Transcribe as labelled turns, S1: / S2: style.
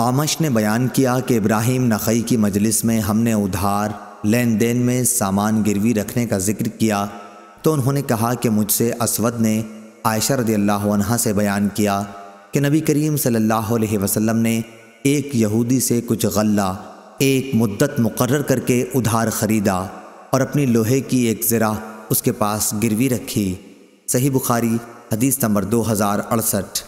S1: आमश ने बयान किया कि इब्राहिम नखई की मजलिस में हमने उधार लेन देन में सामान गिरवी रखने का जिक्र किया तो उन्होंने कहा कि मुझसे असवद ने आयशा रदी अल्लाह से बयान किया कि नबी करीम सल्लल्लाहु अलैहि वसल्लम ने एक यहूदी से कुछ गल्ला एक मुद्दत मुकर करके उधार ख़रीदा और अपनी लोहे की एक ज़रा उसके पास गिरवी रखी सही बुखारी हदीस नंबर दो हज़ार अड़सठ